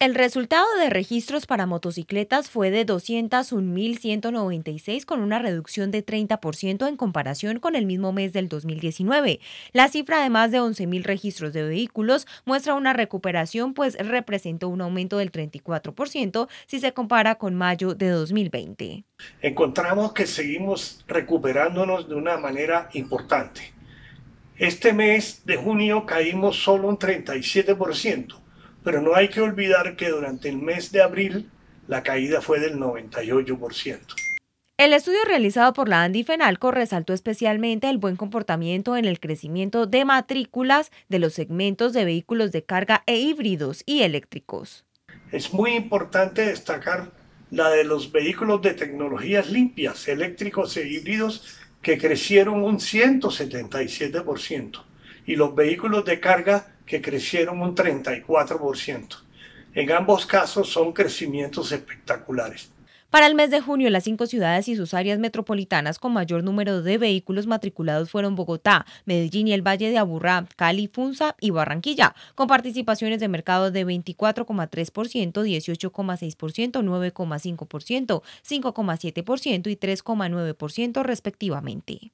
El resultado de registros para motocicletas fue de 201.196 con una reducción de 30% en comparación con el mismo mes del 2019. La cifra de más de 11.000 registros de vehículos muestra una recuperación pues representó un aumento del 34% si se compara con mayo de 2020. Encontramos que seguimos recuperándonos de una manera importante. Este mes de junio caímos solo un 37% pero no hay que olvidar que durante el mes de abril la caída fue del 98%. El estudio realizado por la Andy Fenalco resaltó especialmente el buen comportamiento en el crecimiento de matrículas de los segmentos de vehículos de carga e híbridos y eléctricos. Es muy importante destacar la de los vehículos de tecnologías limpias, eléctricos e híbridos, que crecieron un 177%, y los vehículos de carga que crecieron un 34%. En ambos casos son crecimientos espectaculares. Para el mes de junio, las cinco ciudades y sus áreas metropolitanas con mayor número de vehículos matriculados fueron Bogotá, Medellín y el Valle de Aburrá, Cali, Funza y Barranquilla, con participaciones de mercado de 24,3%, 18,6%, 9,5%, 5,7% y 3,9% respectivamente.